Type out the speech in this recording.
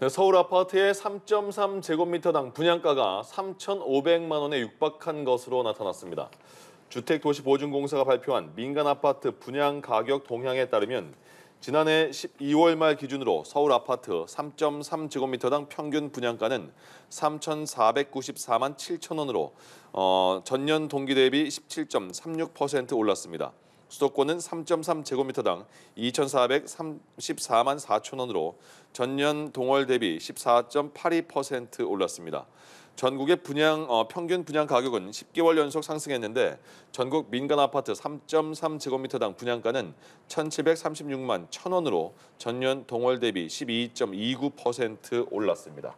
네, 서울 아파트의 3.3제곱미터당 분양가가 3,500만 원에 육박한 것으로 나타났습니다. 주택도시보증공사가 발표한 민간 아파트 분양 가격 동향에 따르면 지난해 12월 말 기준으로 서울 아파트 3.3제곱미터당 평균 분양가는 3,494만 7천 원으로 어, 전년 동기 대비 17.36% 올랐습니다. 수도권은 3.3제곱미터당 2,434만 4천 원으로 전년 동월 대비 14.82% 올랐습니다. 전국의 분양 어, 평균 분양 가격은 10개월 연속 상승했는데 전국 민간 아파트 3.3제곱미터당 분양가는 1,736만 1 0원으로 전년 동월 대비 12.29% 올랐습니다.